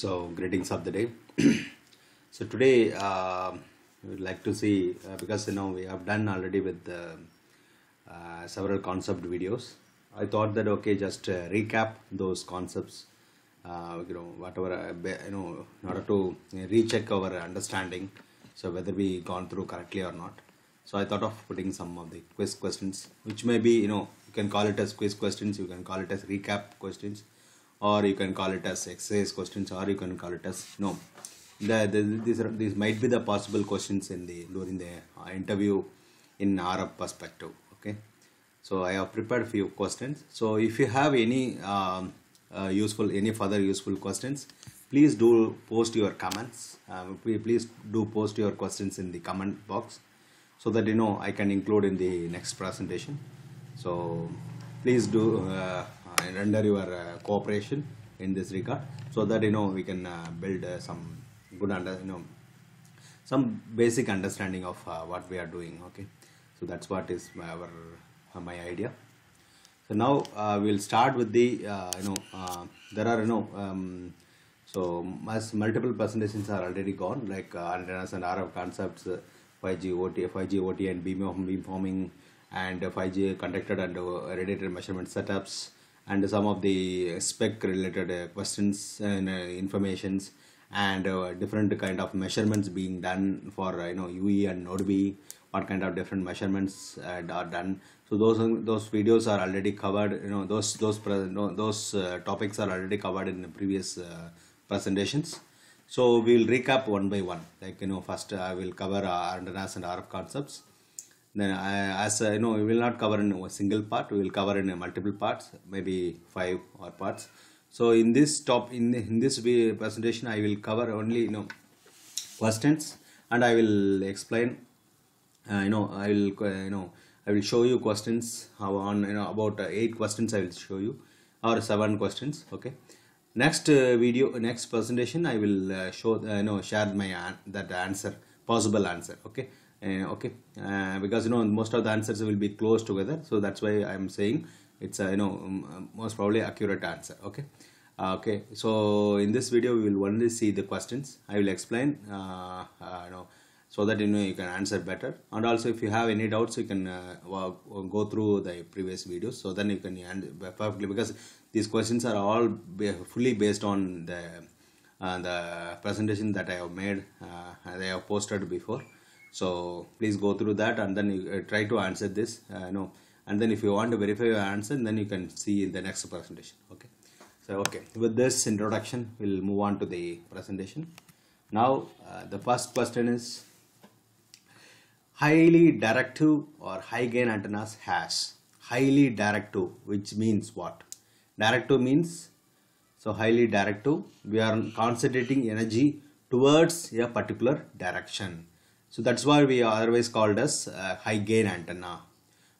so greetings of the day so today uh, we would like to see uh, because you know we have done already with uh, uh several concept videos I thought that okay just uh, recap those concepts uh, you know whatever you know in order to recheck our understanding so whether we gone through correctly or not so I thought of putting some of the quiz questions which may be you know you can call it as quiz questions you can call it as recap questions or you can call it as exercise questions or you can call it as no the, the, these, are, these might be the possible questions in the during the uh, interview in Arab perspective okay so I have prepared few questions so if you have any um, uh, useful any further useful questions please do post your comments uh, please do post your questions in the comment box so that you know I can include in the next presentation so please do uh, and under your uh, cooperation in this regard so that you know we can uh, build uh, some good under you know some basic understanding of what we are doing okay so that's what is our my idea so now uh, we'll start with the uh, you know uh, there are you know um, so as multiple presentations are already gone like antennas and RF concepts 5G OT 5G OT and beamforming and 5G conducted and radiated measurement setups and some of the spec related uh, questions and uh, informations and uh, different kind of measurements being done for you know UE and Node B what kind of different measurements uh, are done so those those videos are already covered you know those those those uh, topics are already covered in the previous uh, presentations so we will recap one by one like you know first i will cover uh, antennas and rf concepts then I, as I know we will not cover in a single part we will cover in multiple parts maybe five or parts so in this top in, in this presentation I will cover only you know questions and I will explain uh, you know I will uh, you know I will show you questions How on you know about uh, eight questions I will show you or seven questions okay next uh, video next presentation I will uh, show you know share my that answer possible answer okay uh, okay uh, because you know most of the answers will be close together so that's why I'm saying it's a uh, you know um, um, most probably accurate answer okay okay so in this video we will only see the questions I will explain uh, uh, you know so that you know you can answer better and also if you have any doubts you can uh, go through the previous videos so then you can perfectly because these questions are all fully based on the the presentation that I have made I have posted before so please go through that and then you uh, try to answer this uh, no and then if you want to verify your answer then you can see in the next presentation okay so okay with this introduction we'll move on to the presentation now uh, the first question is highly directive or high gain antennas has highly directive which means what directive means so highly directive we are concentrating energy towards a particular direction so that's why we are otherwise called as uh, high gain antenna.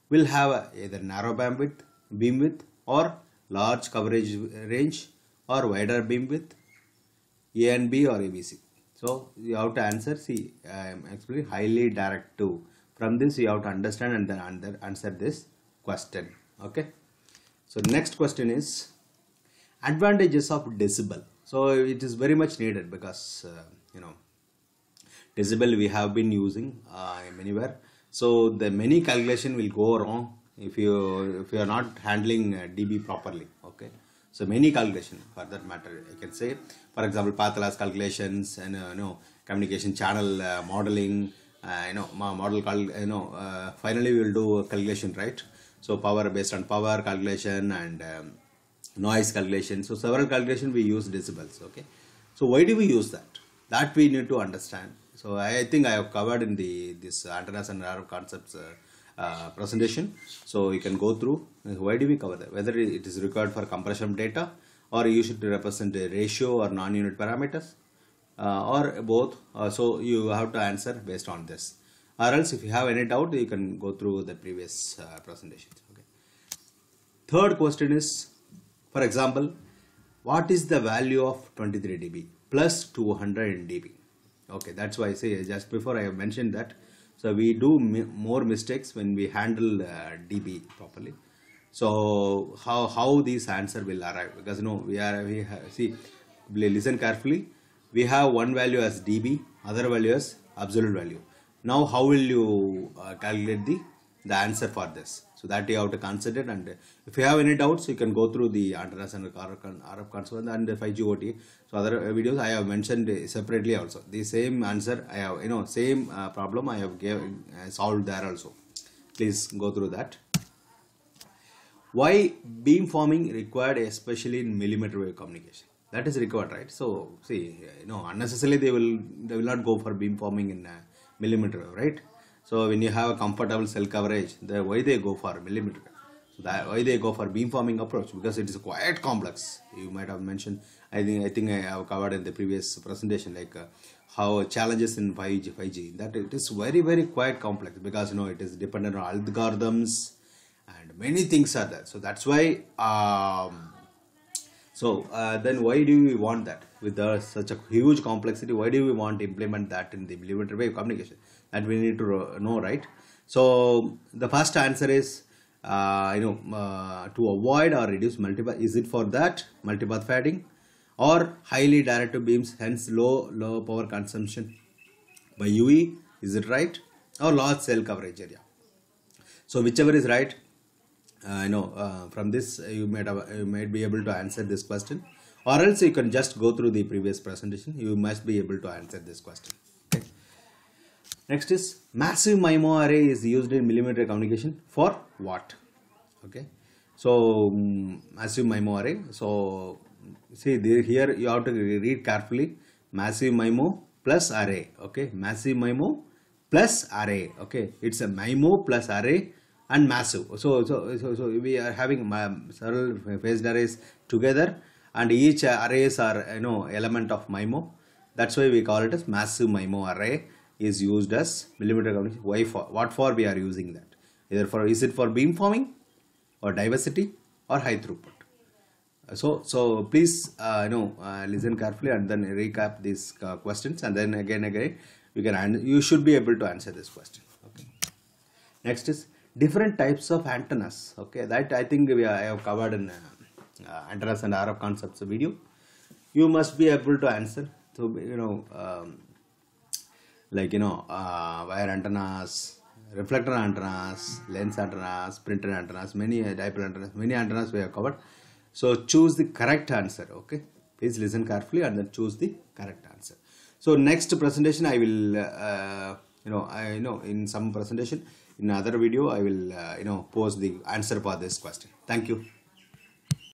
We'll have a, uh, either narrow bandwidth, beamwidth or large coverage range or wider beamwidth, A and B or ABC. So you have to answer, see I am explaining highly directive. From this you have to understand and then answer this question. Okay. So next question is advantages of decibel. So it is very much needed because uh, you know decibel we have been using uh, anywhere. So the many calculation will go wrong if you if you are not handling uh, dB properly. Okay. So many calculation for that matter I can say for example path loss calculations and uh, you know communication channel uh, modeling uh, you know model cal you know uh, finally we will do calculation right so power based on power calculation and um, noise calculation so several calculation we use decibels okay so why do we use that that we need to understand so I think I have covered in the this antennas and RF concepts uh, uh, presentation. So you can go through why do we cover that? Whether it is required for compression data or you should represent the ratio or non-unit parameters uh, or both. Uh, so you have to answer based on this. Or else if you have any doubt you can go through the previous uh, presentation. Okay. Third question is for example what is the value of 23 dB plus 200 dB? okay that's why i say uh, just before i have mentioned that so we do more mistakes when we handle uh, db properly so how how this answer will arrive because you know we are we have, see listen carefully we have one value as db other value as absolute value now how will you uh, calculate the the answer for this so that you have to consider and if you have any doubts, you can go through the and Arab Conference and 5G OT. So other uh, videos I have mentioned uh, separately also. The same answer I have, you know, same uh, problem I have gave, uh, solved there also. Please go through that. Why beamforming required especially in millimeter wave communication? That is required, right? So see, you know, unnecessarily they will they will not go for beamforming in uh, millimeter wave, right? So when you have a comfortable cell coverage, the why they go for millimeter. So that why they go for beamforming approach because it is quite complex. You might have mentioned. I think I think I have covered in the previous presentation like uh, how challenges in 5G 5G that it is very very quite complex because you know it is dependent on algorithms and many things are there. So that's why. Um, so uh, then why do we want that? With the, such a huge complexity, why do we want to implement that in the millimeter wave communication? That we need to know, right? So the first answer is, uh, you know, uh, to avoid or reduce multipath. Is it for that multipath fading or highly directed beams, hence low low power consumption by UE? Is it right? Or large cell coverage area? So whichever is right, uh, I know uh, from this uh, you might have, you might be able to answer this question or else you can just go through the previous presentation you must be able to answer this question okay. next is massive MIMO array is used in millimeter communication for what okay so um, massive MIMO array so see here you have to read carefully massive MIMO plus array okay massive MIMO plus array okay it's a MIMO plus array and massive. So, so, so, so we are having uh, several phased arrays together and each arrays are you know element of MIMO. That's why we call it as massive MIMO array is used as millimeter communication. Why for? What for we are using that? Either for is it for beamforming or diversity or high throughput. So, so please uh, you know uh, listen carefully and then recap these uh, questions and then again again you can you should be able to answer this question. Okay. Next is different types of antennas okay that i think we i have covered in uh, antennas and rf concepts video you must be able to answer so you know um, like you know uh, wire antennas reflector antennas lens antennas printed antennas many uh, dipole antennas many antennas we have covered so choose the correct answer okay please listen carefully and then choose the correct answer so next presentation i will uh, you know i know in some presentation in another video i will uh, you know post the answer for this question thank you